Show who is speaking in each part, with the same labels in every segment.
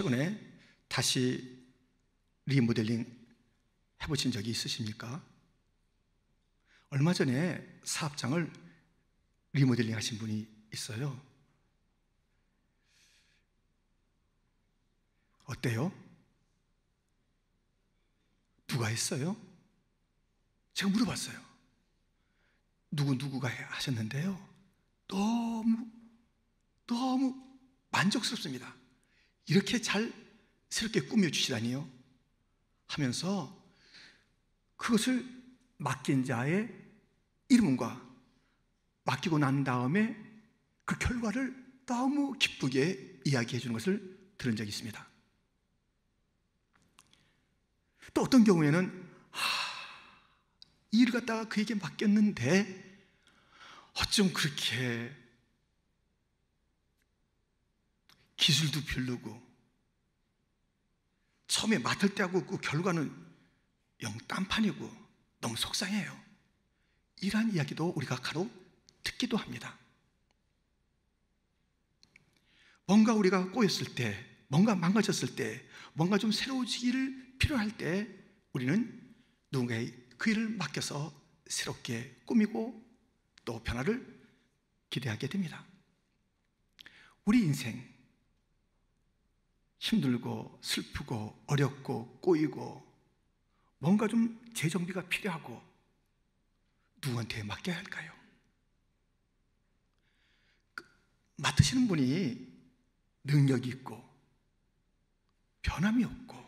Speaker 1: 최근에 다시 리모델링 해보신 적이 있으십니까? 얼마 전에 사업장을 리모델링 하신 분이 있어요. 어때요? 누가 했어요? 제가 물어봤어요. 누구누구가 하셨는데요. 너무, 너무 만족스럽습니다. 이렇게 잘 새롭게 꾸며주시다니요? 하면서 그것을 맡긴 자의 이름과 맡기고 난 다음에 그 결과를 너무 기쁘게 이야기해 주는 것을 들은 적이 있습니다. 또 어떤 경우에는 하, 일을 갖다가 그에게 맡겼는데 어쩜 그렇게 기술도 별로고 처음에 맡을 때하고 그 결과는 영 딴판이고 너무 속상해요. 이러한 이야기도 우리가 가로 듣기도 합니다. 뭔가 우리가 꼬였을 때, 뭔가 망가졌을 때, 뭔가 좀 새로워지기를 필요할 때 우리는 누군가의 그 일을 맡겨서 새롭게 꾸미고 또 변화를 기대하게 됩니다. 우리 인생, 힘들고 슬프고 어렵고 꼬이고 뭔가 좀 재정비가 필요하고 누구한테 맡겨야 할까요? 그, 맡으시는 분이 능력이 있고 변함이 없고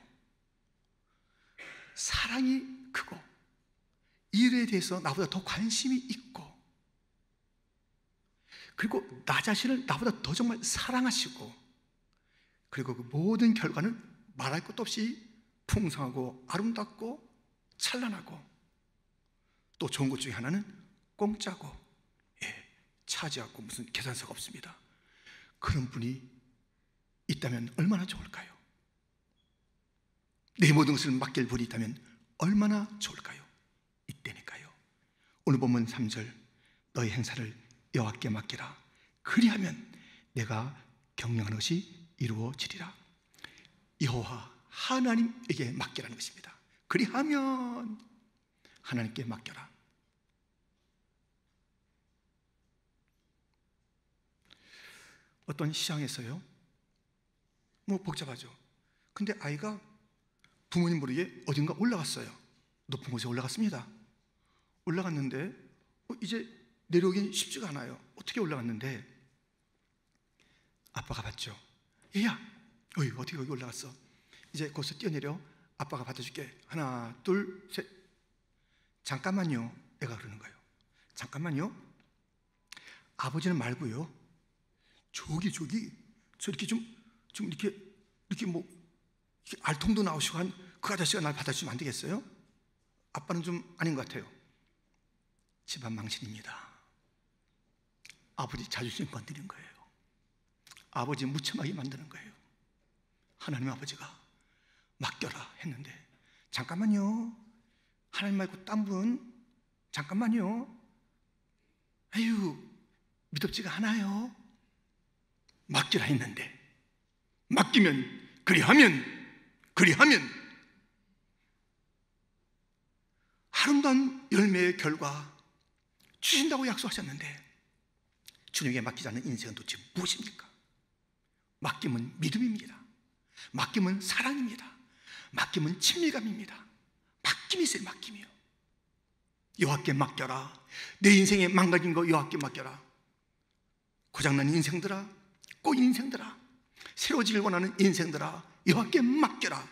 Speaker 1: 사랑이 크고 일에 대해서 나보다 더 관심이 있고 그리고 나 자신을 나보다 더 정말 사랑하시고 그리고 그 모든 결과는 말할 것도 없이 풍성하고 아름답고 찬란하고 또 좋은 것 중에 하나는 공짜고 예, 차지하고 무슨 계산서가 없습니다. 그런 분이 있다면 얼마나 좋을까요? 내 모든 것을 맡길 분이 있다면 얼마나 좋을까요? 이때니까요. 오늘 보면 3절 너의 행사를 여호와께 맡기라. 그리하면 내가 경영하는 것이 이루어지리라. 여호와 하나님에게 맡기라는 것입니다. 그리하면 하나님께 맡겨라. 어떤 시장에서요. 뭐 복잡하죠. 근데 아이가 부모님 모르게 어딘가 올라갔어요. 높은 곳에 올라갔습니다. 올라갔는데 어, 이제 내려오긴 쉽지가 않아요. 어떻게 올라갔는데 아빠가 봤죠. 얘야, 어이, 어떻게 여기 올라갔어? 이제 거기서 뛰어내려. 아빠가 받아줄게. 하나, 둘, 셋. 잠깐만요. 애가 그러는 거예요. 잠깐만요. 아버지는 말고요. 저기, 저기, 저렇게 좀, 좀 이렇게, 이렇게 뭐, 이렇게 알통도 나오시고 한 그 아저씨가 날 받아주면 안 되겠어요? 아빠는 좀 아닌 것 같아요. 집안 망신입니다. 아버지 자존심 건드린 거예요. 아버지 무참하게 만드는 거예요. 하나님 아버지가 맡겨라 했는데 잠깐만요. 하나님 말고 딴 분 잠깐만요. 아휴 믿음지가 않아요. 맡기라 했는데 맡기면 그리하면 그리하면 아름다운 열매의 결과 주신다고 약속하셨는데 주님에게 맡기자는 인생은 도대체 무엇입니까? 맡김은 믿음입니다. 맡김은 사랑입니다. 맡김은 친밀감입니다. 맡김이세요, 맡김이요. 여학와께 맡겨라. 내 인생에 망가진 거여학와께 맡겨라. 고장난 인생들아, 꼭 인생들아, 새로워지길 원하는 인생들아, 여학와께 맡겨라.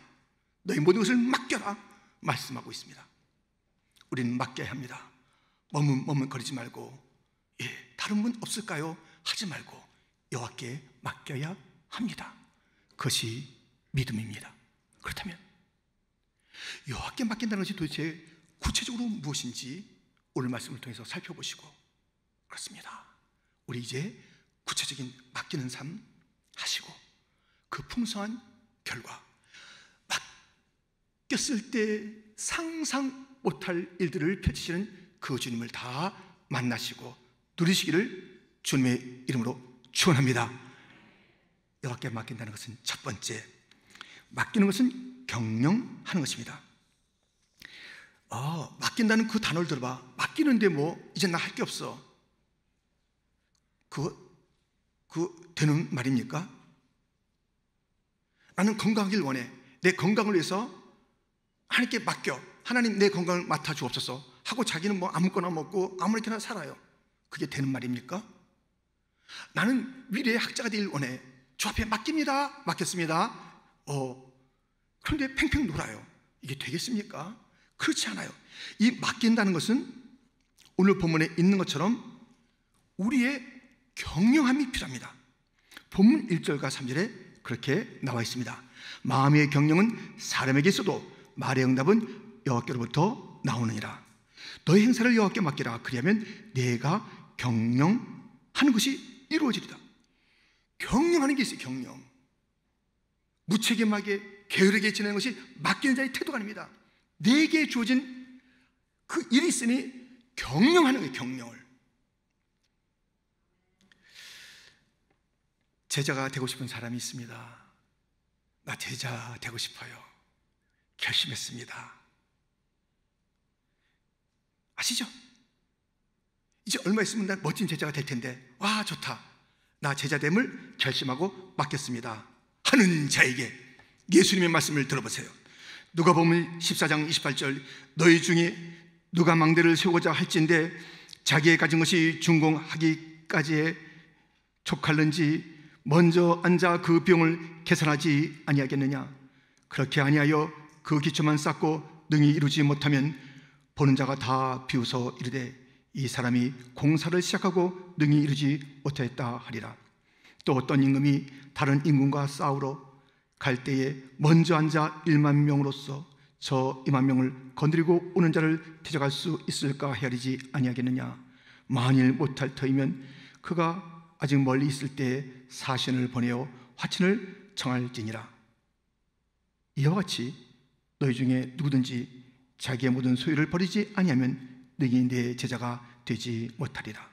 Speaker 1: 너희 모든 것을 맡겨라. 말씀하고 있습니다. 우리는 맡겨야 합니다. 머문 머뭇거리지 말고, 예, 다른 분 없을까요? 하지 말고 여학와께 맡겨야 합니다. 그것이 믿음입니다. 그렇다면 여호와께 맡긴다는 것이 도대체 구체적으로 무엇인지 오늘 말씀을 통해서 살펴보시고 그렇습니다. 우리 이제 구체적인 맡기는 삶 하시고 그 풍성한 결과 맡겼을 때 상상 못할 일들을 펼치시는 그 주님을 다 만나시고 누리시기를 주님의 이름으로 축원합니다. 여호와께 맡긴다는 것은 첫 번째 맡기는 것은 경영하는 것입니다. 어, 맡긴다는 그 단어를 들어봐. 맡기는데 뭐 이제 나 할 게 없어. 그그 그 되는 말입니까? 나는 건강하길 원해. 내 건강을 위해서 하나님께 맡겨. 하나님 내 건강을 맡아 주옵소서. 하고 자기는 뭐 아무거나 먹고 아무렇게나 살아요. 그게 되는 말입니까? 나는 미래의 학자가 되길 원해. 저 앞에 맡깁니다. 맡겼습니다. 어, 그런데 팽팽 놀아요. 이게 되겠습니까? 그렇지 않아요. 이 맡긴다는 것은 오늘 본문에 있는 것처럼 우리의 경영함이 필요합니다. 본문 1절과 3절에 그렇게 나와 있습니다. 마음의 경영은 사람에게 있어도 말의 응답은 여호와께로부터 나오느니라. 너의 행사를 여호와께 맡기라. 그리하면 내가 경영하는 것이 이루어지리다. 경영하는 게 있어요, 경영. 무책임하게 게으르게 지내는 것이 맡기는 자의 태도가 아닙니다. 내게 주어진 그 일이 있으니 경영하는 거예요, 경영을. 제자가 되고 싶은 사람이 있습니다. 나 제자 되고 싶어요. 결심했습니다. 아시죠? 이제 얼마 있으면 난 멋진 제자가 될 텐데, 와, 좋다. 나 제자됨을 결심하고 맡겼습니다. 하는 자에게 예수님의 말씀을 들어보세요. 누가 보면 14장 28절 너희 중에 누가 망대를 세우고자 할진데 자기의 가진 것이 중공하기까지에 족할는지 먼저 앉아 그 병을 계산하지 아니하겠느냐 그렇게 아니하여 그 기초만 쌓고 능히 이루지 못하면 보는 자가 다 비웃어 이르되 이 사람이 공사를 시작하고 능히 이르지 못했다 하리라. 또 어떤 임금이 다른 임금과 싸우러 갈 때에 먼저 앉아 1만 명으로서 저 2만 명을 건드리고 오는 자를 대적할 수 있을까 헤아리지 아니하겠느냐 만일 못할 터이면 그가 아직 멀리 있을 때 사신을 보내어 화친을 청할지니라 이와 같이 너희 중에 누구든지 자기의 모든 소유를 버리지 아니하면 너희 내 제자가 되지 못하리라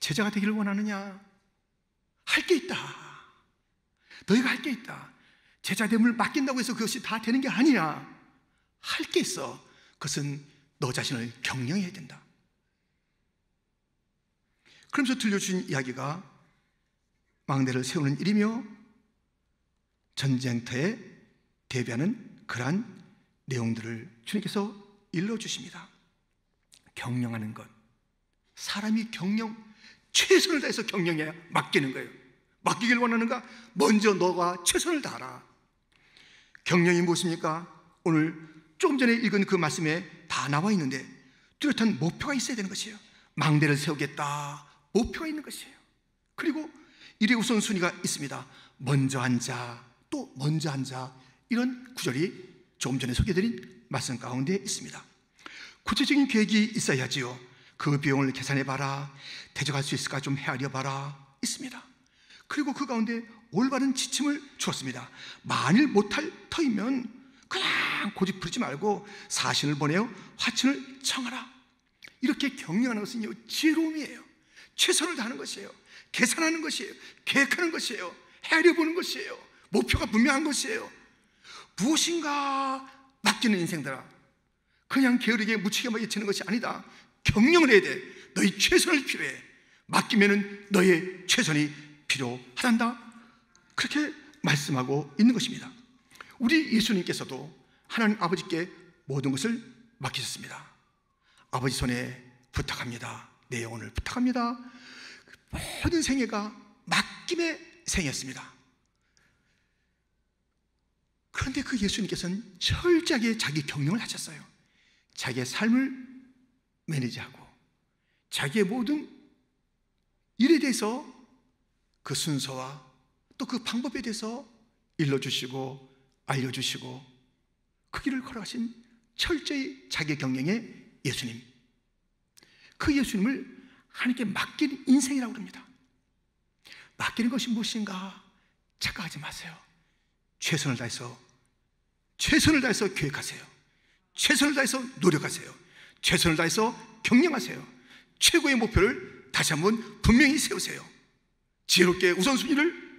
Speaker 1: 제자가 되기를 원하느냐? 할 게 있다. 너희가 할 게 있다. 제자됨을 맡긴다고 해서 그것이 다 되는 게아니냐할 게 있어. 그것은 너 자신을 경영해야 된다. 그러면서 들려주신 이야기가 망대를 세우는 일이며 전쟁터에 대비하는 그러한 내용들을 주님께서 일러주십니다. 경영하는 것. 사람이 경영, 최선을 다해서 경영에 맡기는 거예요. 맡기길 원하는가? 먼저 너가 최선을 다하라. 경영이 무엇입니까? 오늘 조금 전에 읽은 그 말씀에 다 나와 있는데 뚜렷한 목표가 있어야 되는 것이에요. 망대를 세우겠다. 목표가 있는 것이에요. 그리고 일의 우선순위가 있습니다. 먼저 한 자, 또 먼저 한 자. 이런 구절이 조금 전에 소개드린 말씀 가운데 있습니다. 구체적인 계획이 있어야지요. 그 비용을 계산해 봐라. 대적할 수 있을까 좀 헤아려 봐라. 있습니다. 그리고 그 가운데 올바른 지침을 주었습니다. 만일 못할 터이면 그냥 고집 부리지 말고 사신을 보내어 화친을 청하라. 이렇게 격려하는 것은 지혜로움이에요. 최선을 다하는 것이에요. 계산하는 것이에요. 계획하는 것이에요. 헤아려 보는 것이에요. 목표가 분명한 것이에요. 무엇인가 맡기는 인생들아. 그냥 게으르게 무책임하게 치는 것이 아니다. 경영을 해야 돼. 너희 최선을 필요해. 맡기면은 너의 최선이 필요하단다. 그렇게 말씀하고 있는 것입니다. 우리 예수님께서도 하나님 아버지께 모든 것을 맡기셨습니다. 아버지 손에 부탁합니다. 내 영혼을 부탁합니다. 모든 생애가 맡김의 생애였습니다. 그런데 그 예수님께서는 철저하게 자기 경영을 하셨어요. 자기의 삶을 매니지하고 자기의 모든 일에 대해서 그 순서와 또 그 방법에 대해서 일러주시고 알려주시고 그 길을 걸어가신 철저히 자기 경영의 예수님. 그 예수님을 하나님께 맡긴 인생이라고 합니다. 맡기는 것이 무엇인가 착각하지 마세요. 최선을 다해서, 최선을 다해서 계획하세요. 최선을 다해서 노력하세요. 최선을 다해서 경영하세요. 최고의 목표를 다시 한번 분명히 세우세요. 지혜롭게 우선순위를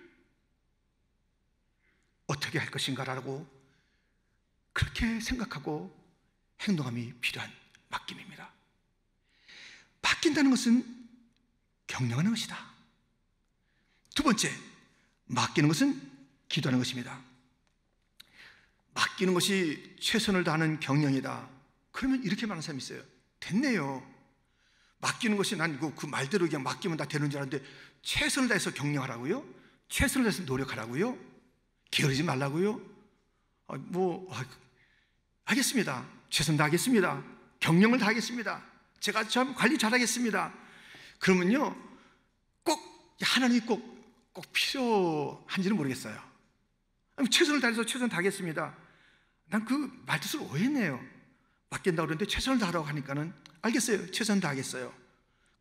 Speaker 1: 어떻게 할 것인가라고 그렇게 생각하고 행동함이 필요한 맡김입니다. 맡긴다는 것은 경영하는 것이다. 두 번째, 맡기는 것은 기도하는 것입니다. 맡기는 것이 최선을 다하는 경영이다. 그러면 이렇게 말하는 사람이 있어요. 됐네요. 맡기는 것이 난니고그 말대로 그냥 맡기면 다 되는 줄 알았는데 최선을 다해서 격려하라고요 최선을 다해서 노력하라고요? 게으르지 말라고요? 아, 뭐, 아, 하겠습니다. 최선 다하겠습니다. 경영을 다하겠습니다. 제가 참 관리 잘하겠습니다. 그러면요, 꼭, 하나님 꼭, 꼭 필요한지는 모르겠어요. 최선을 다해서 최선 다하겠습니다. 난 그 말뜻을 오해했네요. 맡긴다 그러는데 최선을 다하라고 하니까는 알겠어요. 최선 다하겠어요.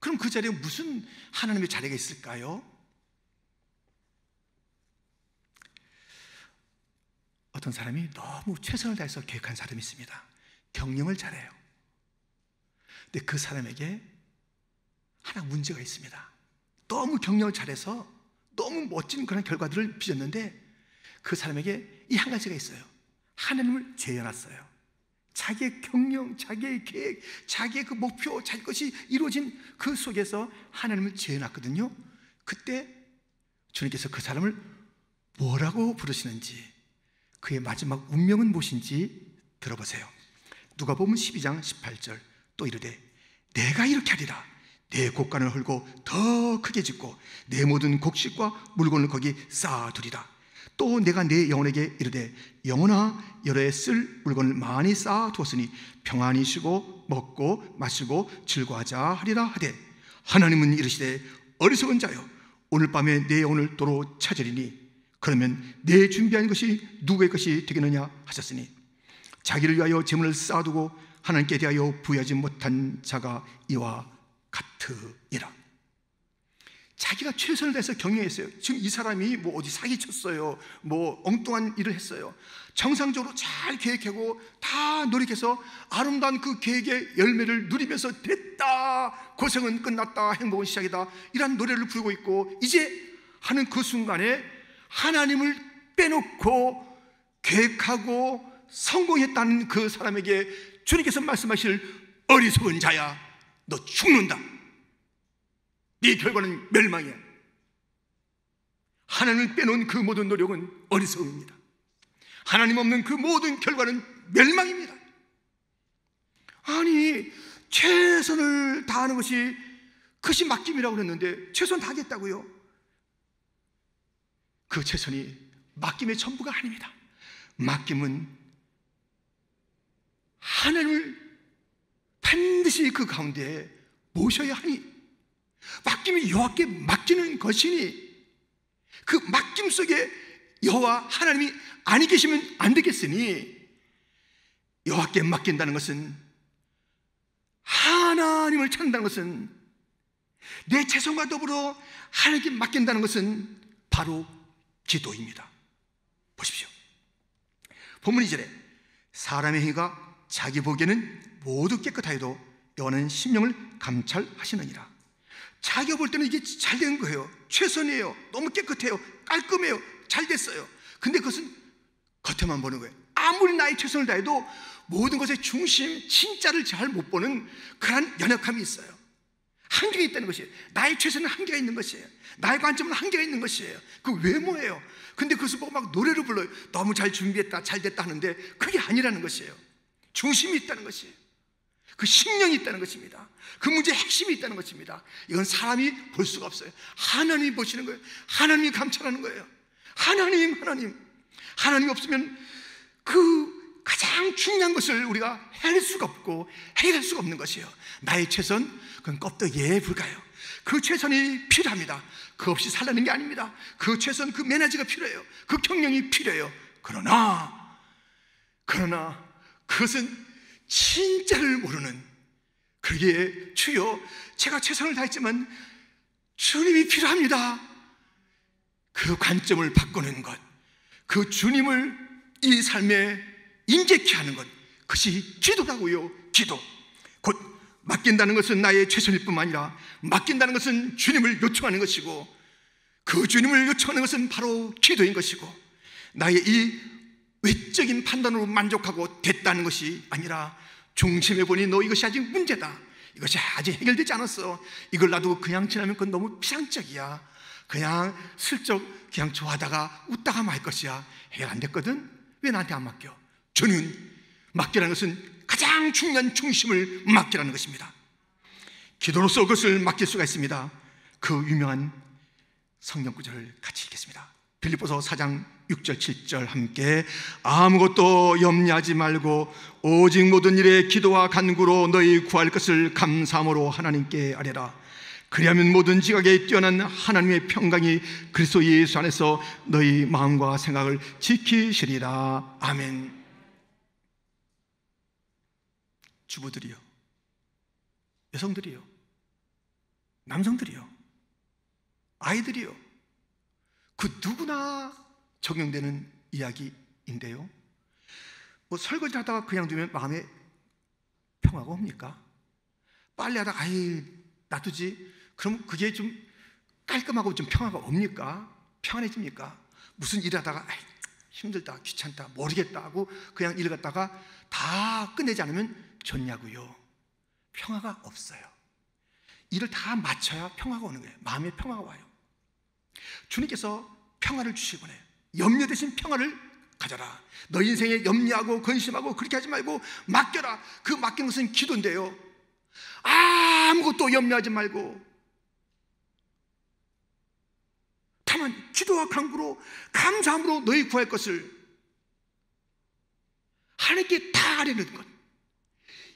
Speaker 1: 그럼 그 자리에 무슨 하나님의 자리가 있을까요? 어떤 사람이 너무 최선을 다해서 계획한 사람이 있습니다. 경영을 잘해요. 근데 그 사람에게 하나 문제가 있습니다. 너무 경영을 잘해서 너무 멋진 그런 결과들을 빚었는데 그 사람에게 이 한 가지가 있어요. 하나님을 재현했어요. 자기의 경영, 자기의 계획, 자기의 그 목표, 자기 것이 이루어진 그 속에서 하나님을 재해놨거든요. 그때 주님께서 그 사람을 뭐라고 부르시는지 그의 마지막 운명은 무엇인지 들어보세요. 누가 보면 12장 18절 또 이르되 내가 이렇게 하리라 내 곡간을 헐고 더 크게 짓고 내 모든 곡식과 물건을 거기 쌓아두리라 또 내가 내 영혼에게 이르되 영혼아 여러 쓸 물건을 많이 쌓아두었으니 평안히 쉬고 먹고 마시고 즐거워하자 하리라 하되 하나님은 이르시되 어리석은 자여 오늘 밤에 내 영혼을 도로 찾으리니 그러면 내 준비한 것이 누구의 것이 되겠느냐 하셨으니 자기를 위하여 재물을 쌓아두고 하나님께 대하여 부여하지 못한 자가 이와 같으이라 자기가 최선을 다해서 경영했어요. 지금 이 사람이 뭐 어디 사기쳤어요. 뭐 엉뚱한 일을 했어요. 정상적으로 잘 계획하고 다 노력해서 아름다운 그 계획의 열매를 누리면서 됐다. 고생은 끝났다. 행복은 시작이다. 이런 노래를 부르고 있고 이제 하는 그 순간에 하나님을 빼놓고 계획하고 성공했다는 그 사람에게 주님께서 말씀하실 어리석은 자야. 너 죽는다. 네 결과는 멸망이야. 하나님을 빼놓은 그 모든 노력은 어리석음입니다. 하나님 없는 그 모든 결과는 멸망입니다. 아니, 최선을 다하는 것이 그것이 맡김이라고 그랬는데 최선 다하겠다고요? 그 최선이 맡김의 전부가 아닙니다. 맡김은 하나님을 반드시 그 가운데 에 모셔야 하니 맡김이 여호와께 맡기는 것이니 그 맡김 속에 여호와 하나님이 아니 계시면 안 되겠으니 여호와께 맡긴다는 것은 하나님을 찾는다는 것은 내 죄성과 더불어 하나님께 맡긴다는 것은 바로 기도입니다. 보십시오. 본문 2절에 사람의 행위가 자기 보기에는 모두 깨끗하여도 여호와는 심령을 감찰하시느니라. 자기가 볼 때는 이게 잘 되는 거예요. 최선이에요. 너무 깨끗해요. 깔끔해요. 잘 됐어요. 근데 그것은 겉에만 보는 거예요. 아무리 나의 최선을 다해도 모든 것의 중심, 진짜를 잘 못 보는 그러한 연약함이 있어요. 한계가 있다는 것이에요. 나의 최선은 한계가 있는 것이에요. 나의 관점은 한계가 있는 것이에요. 그 외모예요. 근데 그것을 보고 막 노래를 불러요. 너무 잘 준비했다, 잘 됐다 하는데 그게 아니라는 것이에요. 중심이 있다는 것이에요. 그심령이 있다는 것입니다. 그 문제의 핵심이 있다는 것입니다. 이건 사람이 볼 수가 없어요. 하나님이 보시는 거예요. 하나님이 감찰하는 거예요. 하나님, 하나님. 하나님 없으면 그 가장 중요한 것을 우리가 해 수가 없고 해결할 수가 없는 것이에요. 나의 최선, 그건 껍데기에 불가요. 그 최선이 필요합니다. 그 없이 살라는 게 아닙니다. 그 최선, 그 매너지가 필요해요. 그 경영이 필요해요. 그러나, 그러나, 그것은 진짜를 모르는 그러기에 주여 제가 최선을 다했지만 주님이 필요합니다. 그 관점을 바꾸는 것, 그 주님을 이 삶에 인재케 하는 것, 그것이 기도라고요. 기도. 곧 맡긴다는 것은 나의 최선일 뿐 아니라 맡긴다는 것은 주님을 요청하는 것이고 그 주님을 요청하는 것은 바로 기도인 것이고 나의 이 외적인 판단으로 만족하고 됐다는 것이 아니라 중심에 보니 너 이것이 아직 문제다. 이것이 아직 해결되지 않았어. 이걸 놔두고 그냥 지나면 그건 너무 피상적이야. 그냥 슬쩍 그냥 좋아하다가 웃다가 말 것이야. 해결 안 됐거든? 왜 나한테 안 맡겨? 주는 맡기라는 것은 가장 중요한 중심을 맡기라는 것입니다. 기도로서 그것을 맡길 수가 있습니다. 그 유명한 성경 구절을 같이 읽겠습니다. 빌립보서 4장 6절, 7절 함께 아무것도 염려하지 말고 오직 모든 일에 기도와 간구로 너희 구할 것을 감사함으로 하나님께 아뢰라. 그리하면 모든 지각에 뛰어난 하나님의 평강이 그리스도 예수 안에서 너희 마음과 생각을 지키시리라. 아멘. 주부들이요. 여성들이요. 남성들이요. 아이들이요. 그 누구나 적용되는 이야기인데요. 뭐 설거지 하다가 그냥 두면 마음에 평화가 옵니까? 빨리 하다가 아예 놔두지. 그럼 그게 좀 깔끔하고 좀 평화가 옵니까? 편해집니까? 무슨 일 하다가 힘들다, 귀찮다, 모르겠다 하고 그냥 일 갖다가 다 끝내지 않으면 좋냐고요. 평화가 없어요. 일을 다 마쳐야 평화가 오는 거예요. 마음에 평화가 와요. 주님께서 평화를 주시곤 해요. 염려 대신 평화를 가져라. 너 인생에 염려하고 근심하고 그렇게 하지 말고 맡겨라. 그 맡긴 것은 기도인데요. 아무것도 염려하지 말고 다만 기도와 간구로 감사함으로 너희 구할 것을 하나님께 다 하려는 것.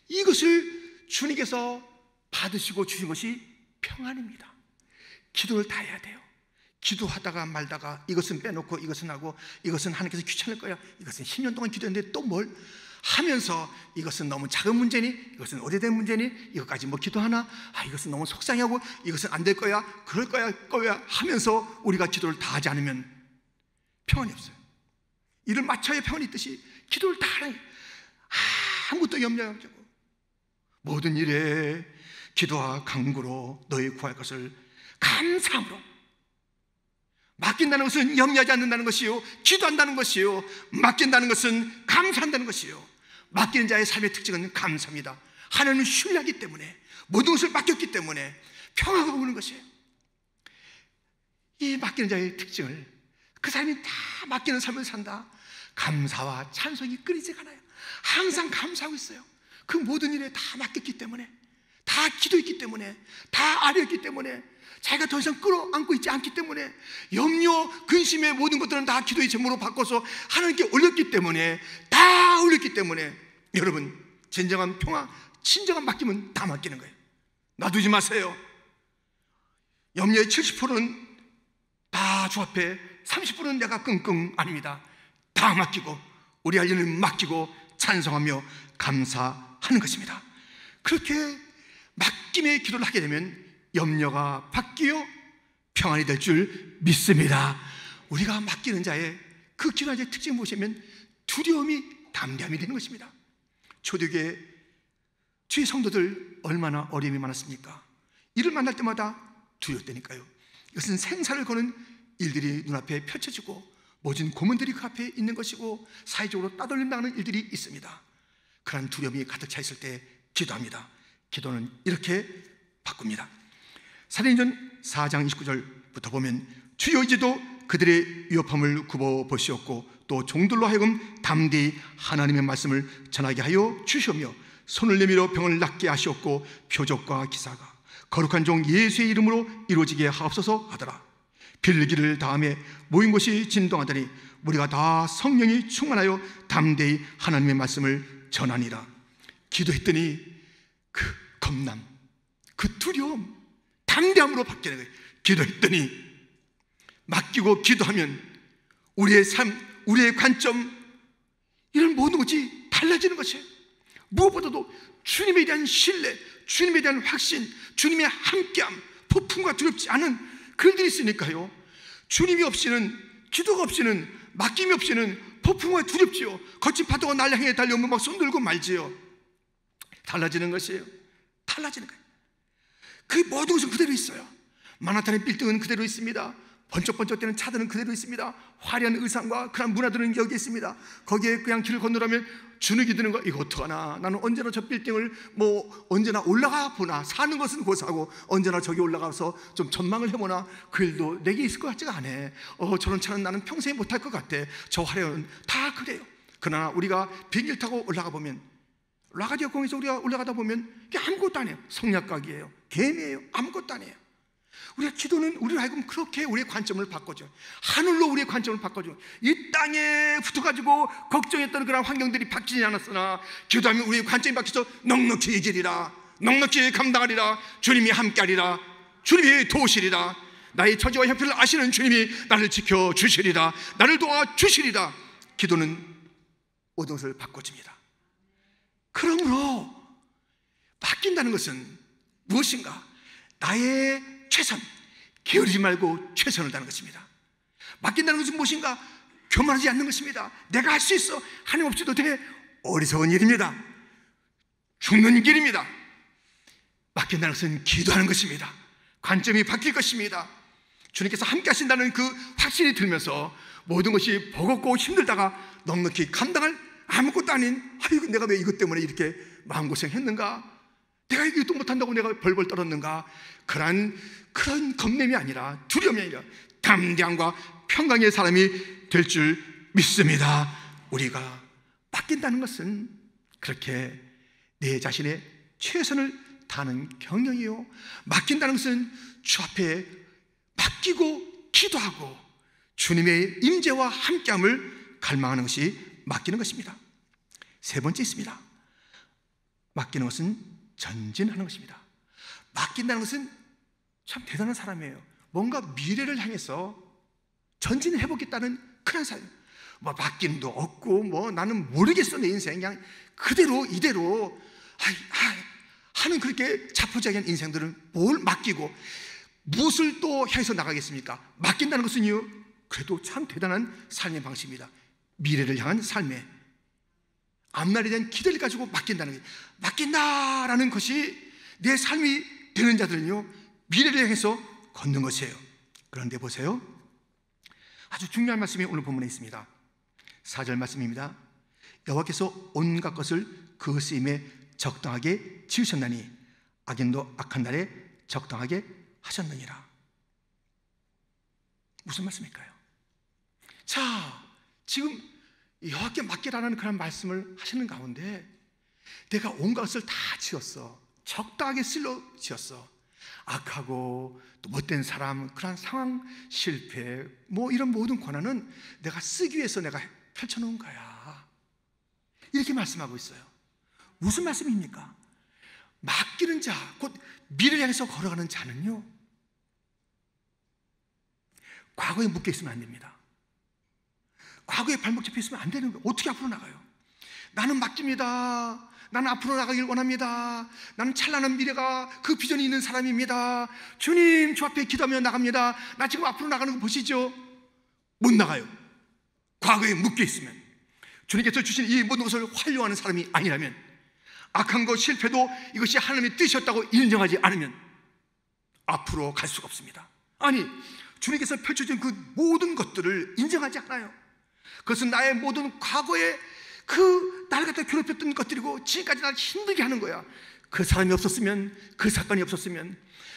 Speaker 1: 이것을 주님께서 받으시고 주신 것이 평안입니다. 기도를 다 해야 돼요. 기도하다가 말다가 이것은 빼놓고 이것은 하고 이것은 하나님께서 귀찮을 거야. 이것은 10년 동안 기도했는데 또 뭘 하면서 이것은 너무 작은 문제니 이것은 오래된 문제니 이것까지 뭐 기도하나 아 이것은 너무 속상해하고 이것은 안 될 거야 그럴 거야 거야 하면서 우리가 기도를 다 하지 않으면 평안이 없어요. 이를 맞춰야 평안이 있듯이 기도를 다 하라. 아무것도 염려 없고 모든 일에 기도와 강구로 너희 구할 것을 감사함으로 맡긴다는 것은 염려하지 않는다는 것이요. 기도한다는 것이요. 맡긴다는 것은 감사한다는 것이요. 맡기는 자의 삶의 특징은 감사입니다. 하나님을 신뢰하기 때문에 모든 것을 맡겼기 때문에 평화가 오는 것이에요. 이 맡기는 자의 특징을 그 사람이 다 맡기는 삶을 산다. 감사와 찬송이 끊이지 않아요. 항상 감사하고 있어요. 그 모든 일에 다 맡겼기 때문에. 다 기도했기 때문에, 다 아뢰었기 때문에, 자기가 더 이상 끌어안고 있지 않기 때문에 염려, 근심의 모든 것들은 다 기도의 제목으로 바꿔서 하나님께 올렸기 때문에 다 올렸기 때문에 여러분 진정한 평화, 진정한 맡기면다 맡기는 거예요. 놔두지 마세요. 염려의 70%는 다 조합해 30%는 내가 끙끙 아닙니다. 다 맡기고 우리 아이을 맡기고 찬성하며 감사하는 것입니다. 그렇게 맡김의 기도를 하게 되면 염려가 바뀌어 평안이 될 줄 믿습니다. 우리가 맡기는 자의 그 기도의 특징을 보시면 두려움이 담대함이 되는 것입니다. 초대교회 주의 성도들 얼마나 어려움이 많았습니까? 이를 만날 때마다 두려웠다니까요. 이것은 생사를 거는 일들이 눈앞에 펼쳐지고 모진 고문들이 그 앞에 있는 것이고 사회적으로 따돌림 당하는 일들이 있습니다. 그런 두려움이 가득 차 있을 때 기도합니다. 기도는 이렇게 바꿉니다. 사도행전 4장 29절부터 보면 주여 이제도 그들의 위협함을 굽어 보시었고 또 종들로 하여금 담대히 하나님의 말씀을 전하게 하여 주시며 손을 내밀어 병을 낫게 하시었고 표적과 기사가 거룩한 종 예수의 이름으로 이루어지게 하옵소서 하더라 빌기를 다음에 모인 곳이 진동하더니 우리가 다 성령이 충만하여 담대히 하나님의 말씀을 전하니라 기도했더니 그 겁남, 그 두려움, 담대함으로 바뀌는 거예요. 기도했더니 맡기고 기도하면 우리의 삶, 우리의 관점 이런 모든 것이 달라지는 것이에요. 무엇보다도 주님에 대한 신뢰, 주님에 대한 확신, 주님의 함께함, 폭풍과 두렵지 않은 그런 이 있으니까요. 주님이 없이는 기도가 없이는 맡김이 없이는 폭풍과 두렵지요. 거친 파도가 날 향해 달려오면 막 손들고 말지요. 달라지는 것이에요. 달라지는 거예요. 그 모든 것은 그대로 있어요. 마나탄의 빌딩은 그대로 있습니다. 번쩍번쩍 되는 차들은 그대로 있습니다. 화려한 의상과 그런 문화들은 여기 있습니다. 거기에 그냥 길을 건너라면 주눅이 드는 거 이거 어떡하나 나는 언제나 저 빌딩을 뭐 언제나 올라가 보나 사는 것은 고사고 언제나 저기 올라가서 좀 전망을 해보나 그 일도 내게 있을 것 같지가 않아 어 저런 차는 나는 평생 못 할 것 같아 저 화려한 다 그래요 그러나 우리가 비행기를 타고 올라가 보면 라가디아 공에서 우리가 올라가다 보면 이게 아무것도 아니에요. 성약각이에요 개미예요. 아무것도 아니에요. 우리가 기도는 우리를 하여금 그렇게 우리의 관점을 바꿔줘요. 하늘로 우리의 관점을 바꿔줘요. 이 땅에 붙어가지고 걱정했던 그런 환경들이 바뀌지 않았으나 기도하면 우리의 관점이 바뀌어서 넉넉히 이기리라. 넉넉히 감당하리라. 주님이 함께하리라. 주님이 도우시리라. 나의 처지와 형편을 아시는 주님이 나를 지켜주시리라. 나를 도와주시리라. 기도는 모든 것을 바꿔줍니다. 그러므로 바뀐다는 것은 무엇인가? 나의 최선, 게으르지 말고 최선을 다는 것입니다. 맡긴다는 것은 무엇인가? 교만하지 않는 것입니다. 내가 할 수 있어. 하나님 없이도 돼. 어리석은 일입니다. 죽는 길입니다. 맡긴다는 것은 기도하는 것입니다. 관점이 바뀔 것입니다. 주님께서 함께 하신다는 그 확신이 들면서 모든 것이 버겁고 힘들다가 넉넉히 감당할 아무것도 아닌 아이고 내가 왜 이것 때문에 이렇게 마음고생했는가? 내가 이게 또 못한다고 내가 벌벌 떨었는가? 그런 그런 겁냄이 아니라 두려움이 아니라 담대함과 평강의 사람이 될 줄 믿습니다. 우리가 바뀐다는 것은 그렇게 내 자신의 최선을 다하는 경영이요. 맡긴다는 것은 주 앞에 맡기고 기도하고 주님의 임재와 함께함을 갈망하는 것이 맡기는 것입니다. 세 번째 있습니다. 맡기는 것은 전진하는 것입니다. 맡긴다는 것은 참 대단한 사람이에요. 뭔가 미래를 향해서 전진 해보겠다는 그 사람. 뭐 맡긴도 없고 뭐 나는 모르겠어 내 인생 그냥 그대로 이대로 하, 하, 아, 하는 그렇게 자포자기한 인생들은 뭘 맡기고 무엇을 또 향해서 나가겠습니까? 맡긴다는 것은요 그래도 참 대단한 삶의 방식입니다. 미래를 향한 삶에 앞날에 대한 기대를 가지고 맡긴다는 게 맡긴다라는 것이 내 삶이 되는 자들은요 미래를 향해서 걷는 것이에요. 그런데 보세요. 아주 중요한 말씀이 오늘 본문에 있습니다. 4절 말씀입니다. 여호와께서 온갖 것을 그 쓰임에 적당하게 지으셨나니 악인도 악한 날에 적당하게 하셨느니라. 무슨 말씀일까요? 자, 지금 여호와께 맡기라는 그런 말씀을 하시는 가운데 내가 온갖 것을 다 지었어. 적당하게 쓸로 지었어. 악하고 또 못된 사람, 그런 상황, 실패, 뭐 이런 모든 권한은 내가 쓰기 위해서 내가 펼쳐놓은 거야. 이렇게 말씀하고 있어요. 무슨 말씀입니까? 맡기는 자, 곧 미를 래 향해서 걸어가는 자는요, 과거에 묶여 있으면 안 됩니다. 과거에 발목 잡혀 있으면 안 되는 거예요. 어떻게 앞으로 나가요? 나는 맛집니다. 나는 앞으로 나가길 원합니다. 나는 찬란한 미래가 그 비전이 있는 사람입니다. 주님, 저 앞에 기도하며 나갑니다. 나 지금 앞으로 나가는 거 보시죠? 못 나가요. 과거에 묶여 있으면. 주님께서 주신 이 모든 것을 활용하는 사람이 아니라면, 악한 것, 실패도 이것이 하나님의 뜻이었다고 인정하지 않으면, 앞으로 갈 수가 없습니다. 아니, 주님께서 펼쳐준 그 모든 것들을 인정하지 않아요. 그것은 나의 모든 과거에 그 나를 갖다 괴롭혔던 것들이고 지금까지 나를 힘들게 하는 거야. 그 사람이 없었으면, 그 사건이 없었으면,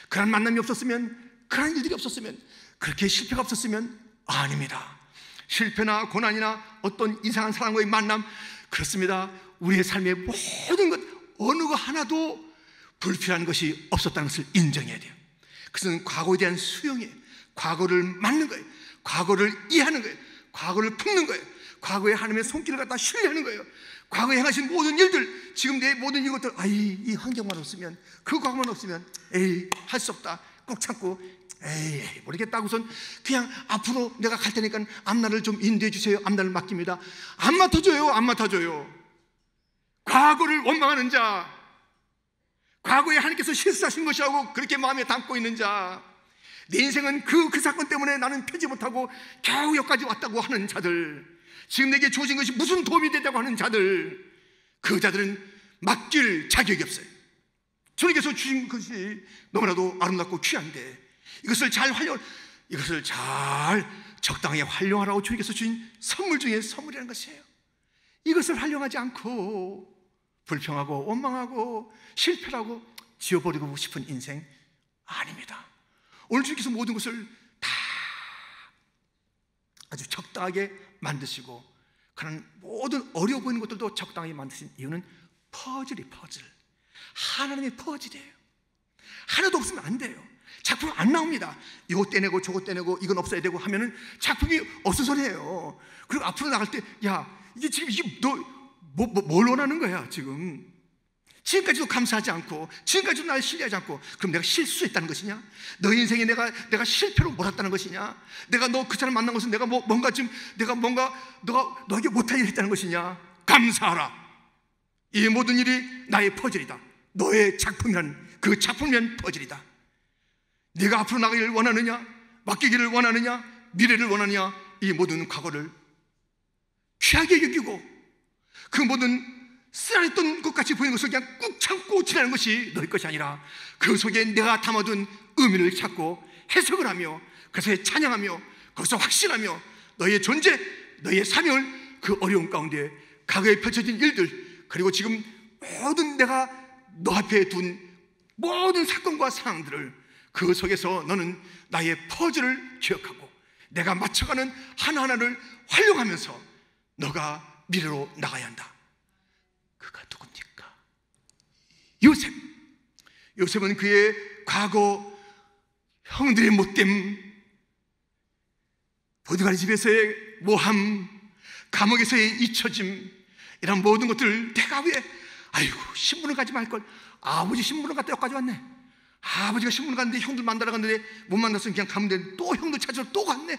Speaker 1: 그런 만남이 없었으면, 그런 일들이 없었으면, 그렇게 실패가 없었으면 아닙니다. 실패나 고난이나 어떤 이상한 사람과의 만남, 그렇습니다. 우리의 삶의 모든 것, 어느 것 하나도 불필요한 것이 없었다는 것을 인정해야 돼요. 그것은 과거에 대한 수용이에요. 과거를 맞는 거예요. 과거를 이해하는 거예요. 과거를 품는 거예요. 과거에 하나님의 손길을 갖다 신뢰하는 거예요. 과거에 행하신 모든 일들, 지금 내 모든 이것들, 아이, 이 환경만 없으면, 그 과거만 없으면, 에이, 할 수 없다. 꼭 참고, 에이, 모르겠다우선 그냥 앞으로 내가 갈 테니까 앞날을 좀 인도해 주세요. 앞날을 맡깁니다. 안 맡아줘요. 안 맡아줘요. 과거를 원망하는 자, 과거에 하나님께서 실수하신 것이라고 그렇게 마음에 담고 있는 자, 내 인생은 그, 그 사건 때문에 나는 펴지 못하고 겨우 여기까지 왔다고 하는 자들, 지금 내게 주어진 것이 무슨 도움이 됐다고 하는 자들, 그 자들은 맡길 자격이 없어요. 주님께서 주신 것이 너무나도 아름답고 귀한데 이것을 잘 활용, 이것을 잘 적당히 활용하라고 주님께서 주신 선물 중에 선물이라는 것이에요. 이것을 활용하지 않고 불평하고 원망하고 실패하고 지워버리고 싶은 인생 아닙니다. 오늘 주님께서 모든 것을 다 아주 적당하게 만드시고 그런 모든 어려워 보이는 것들도 적당히 만드신 이유는 퍼즐이 퍼즐 하나님의 퍼즐이에요 하나도 없으면 안 돼요 작품 안 나옵니다 이거 떼내고 저거 떼내고 이건 없어야 되고 하면은 작품이 없어 소리예요 그리고 앞으로 나갈 때 야 이게 지금 이게 너 뭐, 뭐, 뭘 원하는 거야 지금 지금까지도 감사하지 않고 지금까지도 나를 신뢰하지 않고 그럼 내가 실수했다는 것이냐? 너 인생에 내가 내가 실패로 몰았다는 것이냐? 내가 너 그 사람 만난 것은 내가 뭐 뭔가 지금 내가 뭔가 너가 너에게 못할 일을 했다는 것이냐? 감사하라. 이 모든 일이 나의 퍼즐이다. 너의 작품이란 그 작품이란 퍼즐이다. 네가 앞으로 나가기를 원하느냐? 맡기기를 원하느냐? 미래를 원하느냐? 이 모든 과거를 귀하게 여기고 그 모든 쓰라렸던 것 같이 보이는 것을 그냥 꾹 참고 지나는 것이 너희 것이 아니라 그 속에 내가 담아둔 의미를 찾고 해석을 하며 그것에 찬양하며 거기서 확신하며 너의 존재, 너의 사명을 그 어려운 가운데 과거에 펼쳐진 일들 그리고 지금 모든 내가 너 앞에 둔 모든 사건과 상황들을 그 속에서 너는 나의 퍼즐을 기억하고 내가 맞춰가는 하나하나를 활용하면서 너가 미래로 나가야 한다. 요셉. 요셉은 그의 과거 형들의 못됨, 보드가리 집에서의 모함, 감옥에서의 잊혀짐, 이런 모든 것들을 대가 위에, 아이고, 신문을 가지 말걸. 아버지 신문을 갖다 여기까지 왔네. 아버지가 신문을 갔는데 형들 만나러 갔는데 못 만났으면 그냥 가면 되는데 또 형들 찾으러 또 갔네.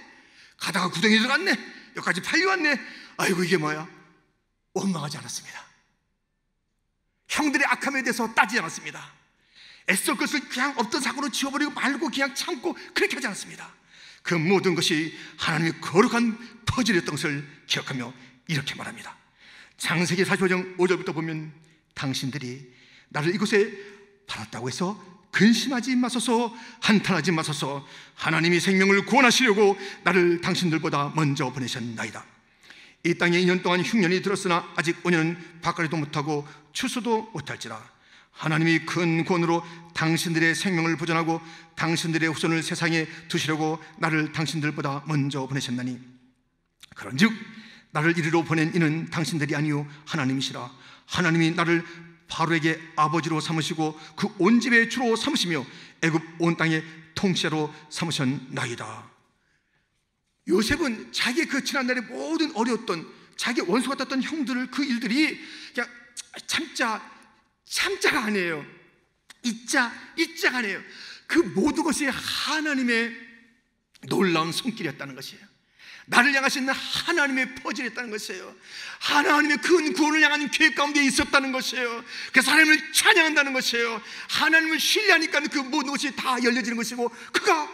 Speaker 1: 가다가 구덩이 들어갔네. 여기까지 팔려왔네. 아이고, 이게 뭐야? 원망하지 않았습니다. 형들의 악함에 대해서 따지지 않았습니다. 애써 그것을 그냥 없던 사고로 지워버리고 말고 그냥 참고 그렇게 하지 않았습니다. 그 모든 것이 하나님의 거룩한 퍼즐이었던 것을 기억하며 이렇게 말합니다. 장세기 45장 5절부터 보면 당신들이 나를 이곳에 받았다고 해서 근심하지 마소서 한탄하지 마소서 하나님이 생명을 구원하시려고 나를 당신들보다 먼저 보내셨나이다. 이 땅에 2년 동안 흉년이 들었으나 아직 5년은 밭가리도 못하고 추수도 못할지라 하나님이 큰 권으로 당신들의 생명을 보존하고 당신들의 후손을 세상에 두시려고 나를 당신들보다 먼저 보내셨나니 그런즉 나를 이리로 보낸 이는 당신들이 아니요 하나님이시라 하나님이 나를 바로에게 아버지로 삼으시고 그 온 집의 주로 삼으시며 애굽 온 땅의 통치로 삼으셨나이다 요셉은 자기의 그 지난날의 모든 어려웠던 자기 원수 같았던 형들을 그 일들이 그냥 참자 참자가 아니에요. 잊자 잊자가 아니에요. 그 모든 것이 하나님의 놀라운 손길이었다는 것이에요. 나를 향하신 그 하나님의 퍼즐이었다는 것이에요. 하나님의 큰 구원을 향한 계획 가운데 있었다는 것이에요. 그래서 하나님을 찬양한다는 것이에요. 하나님을 신뢰하니까 그 모든 것이 다 열려지는 것이고 그가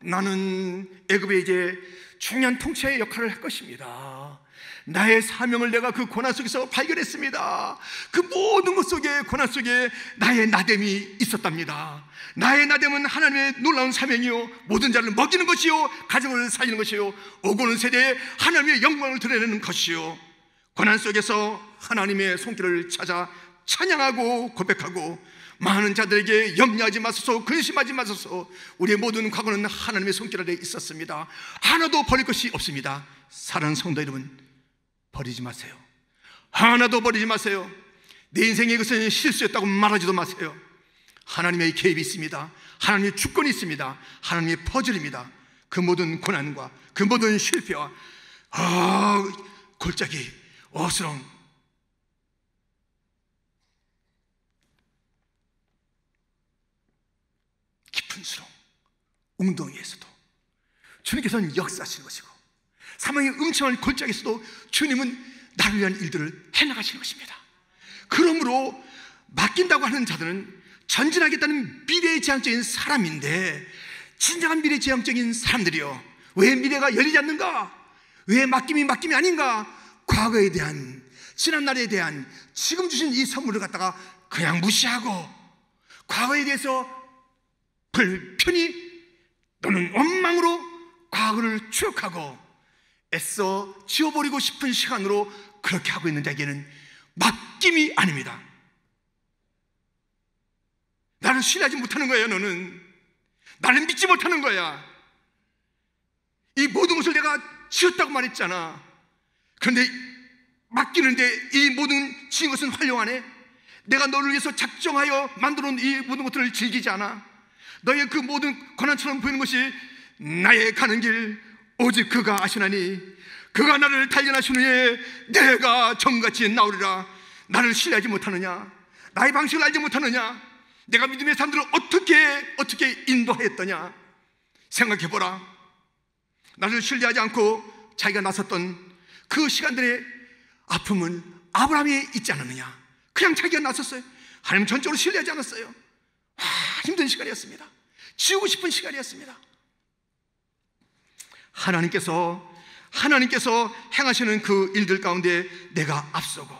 Speaker 1: 나는 애굽에 이제 중요한 통치의 역할을 할 것입니다. 나의 사명을 내가 그 고난 속에서 발견했습니다. 그 모든 것 속에 고난 속에 나의 나됨이 있었답니다. 나의 나됨은 하나님의 놀라운 사명이요 모든 자를 먹이는 것이요 가정을 살리는 것이요 오고는 세대에 하나님의 영광을 드러내는 것이요 고난 속에서 하나님의 손길을 찾아 찬양하고 고백하고 많은 자들에게 염려하지 마소서 근심하지 마소서 우리의 모든 과거는 하나님의 손길 아래 있었습니다 하나도 버릴 것이 없습니다 사랑하는 성도 여러분 버리지 마세요 하나도 버리지 마세요 내 인생에 이것은 실수였다고 말하지도 마세요 하나님의 개입이 있습니다 하나님의 주권이 있습니다 하나님의 퍼즐입니다 그 모든 고난과 그 모든 실패와 아 골짜기 어스렁 촌수롱, 웅덩이에서도 주님께서는 역사하시는 것이고 사망의 음침한 골짜기에서도 주님은 나를 위한 일들을 해나가시는 것입니다. 그러므로 맡긴다고 하는 자들은 전진하겠다는 미래의 지향적인 사람인데 진정한 미래 지향적인 사람들이요. 왜 미래가 열리지 않는가? 왜 맡김이 맡김이 아닌가? 과거에 대한 지난날에 대한 지금 주신 이 선물을 갖다가 그냥 무시하고 과거에 대해서 불편이 또는 원망으로 과거를 추억하고 애써 지워버리고 싶은 시간으로 그렇게 하고 있는 자에게는 맡김이 아닙니다. 나를 신뢰하지 못하는 거야, 너는. 나를 믿지 못하는 거야. 이 모든 것을 내가 지었다고 말했잖아. 그런데 맡기는데 이 모든 지은 것은 활용 안 해? 내가 너를 위해서 작정하여 만들어 놓은 이 모든 것들을 즐기지 않아? 너의 그 모든 고난처럼 보이는 것이 나의 가는 길 오직 그가 아시나니 그가 나를 단련하신 후에 내가 정같이 나오리라 나를 신뢰하지 못하느냐 나의 방식을 알지 못하느냐 내가 믿음의 사람들을 어떻게 어떻게 인도하였더냐 생각해보라 나를 신뢰하지 않고 자기가 나섰던 그 시간들의 아픔은 아브라함이 있지 않았느냐 그냥 자기가 나섰어요 하나님 전적으로 신뢰하지 않았어요 아, 힘든 시간이었습니다 지우고 싶은 시간이었습니다. 하나님께서 하나님께서 행하시는 그 일들 가운데 내가 앞서고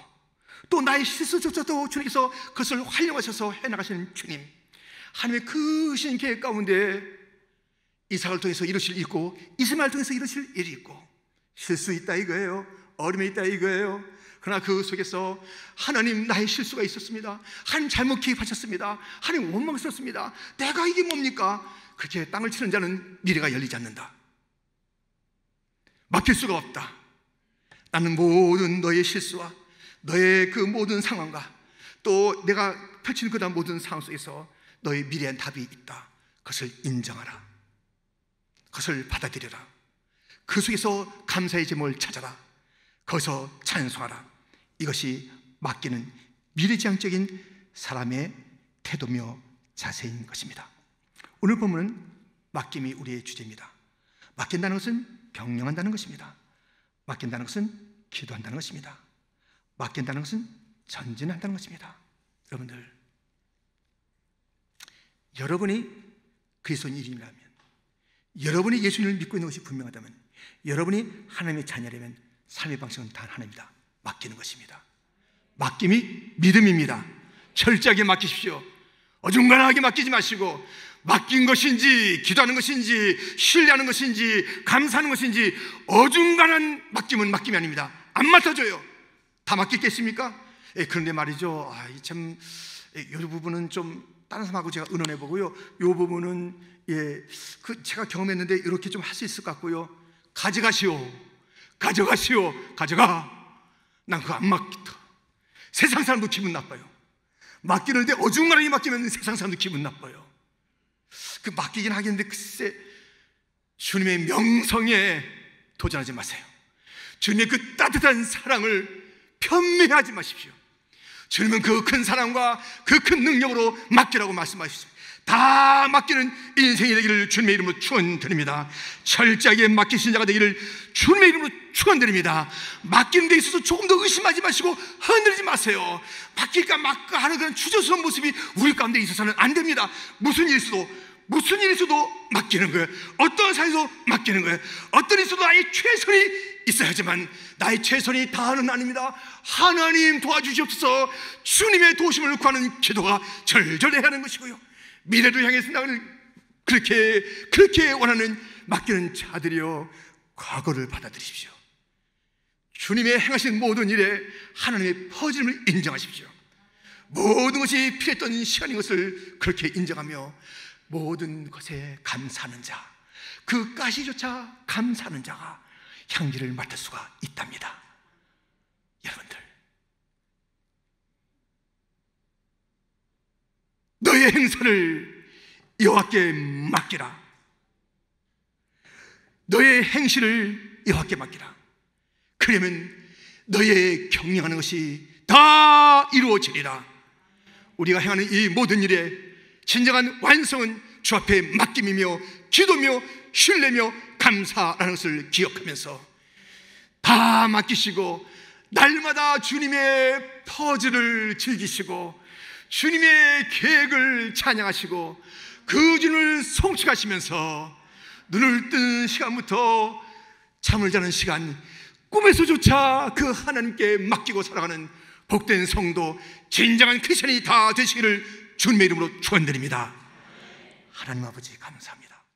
Speaker 1: 또 나의 실수조차도 주님께서 그것을 활용하셔서 해나가시는 주님 하나님의 그 신 계획 가운데 이삭을 통해서 이루실 있고 이스마엘 통해서 이루실 일이 있고 실수 있다 이거예요 어림이 있다 이거예요 그러나 그 속에서 하나님 나의 실수가 있었습니다. 하나님 잘못 개입하셨습니다. 하나님 원망스럽습니다. 내가 이게 뭡니까? 그렇게 땅을 치는 자는 미래가 열리지 않는다. 막힐 수가 없다. 나는 모든 너의 실수와 너의 그 모든 상황과 또 내가 펼치그다 모든 상황 속에서 너의 미래엔 답이 있다. 그것을 인정하라. 그것을 받아들여라. 그 속에서 감사의 제목을 찾아라. 거기서 찬송하라. 이것이 맡기는 미래지향적인 사람의 태도며 자세인 것입니다. 오늘 보면 맡김이 우리의 주제입니다. 맡긴다는 것은 병령한다는 것입니다. 맡긴다는 것은 기도한다는 것입니다. 맡긴다는 것은 전진한다는 것입니다. 여러분들, 여러분이 그리스도인이라면, 여러분이 예수님을 믿고 있는 것이 분명하다면, 여러분이 하나님의 자녀라면 삶의 방식은 단 하나입니다. 맡기는 것입니다. 맡김이 믿음입니다. 철저하게 맡기십시오. 어중간하게 맡기지 마시고 맡긴 것인지 기도하는 것인지 신뢰하는 것인지 감사하는 것인지 어중간한 맡김은 맡김이 아닙니다. 안 맡아줘요. 다 맡기겠습니까? 예, 그런데 말이죠. 아, 참, 이 예, 부분은 좀 다른 사람하고 제가 의논해 보고요. 요 부분은 예, 그 제가 경험했는데 이렇게 좀 할 수 있을 것 같고요. 가져가시오. 가져가시오. 가져가. 난 그거 안 맡기다. 세상 사람도 기분 나빠요. 맡기는데 어중간하게 맡기면 세상 사람도 기분 나빠요. 그 맡기긴 하겠는데 글쎄 주님의 명성에 도전하지 마세요. 주님의 그 따뜻한 사랑을 편매하지 마십시오. 주님은 그 큰 사랑과 그 큰 능력으로 맡기라고 말씀하십니다. 다 맡기는 인생이 되기를 주님의 이름으로 축원드립니다. 철저하게 맡기신 자가 되기를 주님의 이름으로 축원드립니다. 맡기는 데 있어서 조금 더 의심하지 마시고 흔들지 마세요. 맡길까 말까 하는 그런 추저스러운 모습이 우리 가운데 있어서는 안 됩니다. 무슨 일 있어도 무슨 일 있어도 맡기는 거예요. 어떤 사이에서 맡기는 거예요. 어떤 일에서도 나의 최선이 있어야지만 나의 최선이 다하는 아닙니다. 하나님 도와주시옵소서 주님의 도심을 구하는 기도가 절절해야 하는 것이고요. 미래를 향해서 나를 그렇게 그렇게 원하는 맡기는 자들이여 과거를 받아들이십시오. 주님의 행하신 모든 일에 하나님의 퍼짐을 인정하십시오. 모든 것이 필요했던 시간인 것을 그렇게 인정하며 모든 것에 감사하는 자, 그 가시조차 감사하는 자가 향기를 맡을 수가 있답니다. 여러분들, 너의 행사를 여호와께 맡기라. 너의 행실을 여호와께 맡기라. 그러면 너의 경영하는 것이 다 이루어지리라. 우리가 행하는 이 모든 일에 진정한 완성은 주 앞에 맡김이며 기도며 신뢰며 감사라는 것을 기억하면서 다 맡기시고 날마다 주님의 퍼즐을 즐기시고 주님의 계획을 찬양하시고 그 주님을 성취하시면서 눈을 뜬 시간부터 잠을 자는 시간, 꿈에서조차 그 하나님께 맡기고 살아가는 복된 성도, 진정한 크리스천이 다 되시기를 주님의 이름으로 축원드립니다. 하나님 아버지 감사합니다.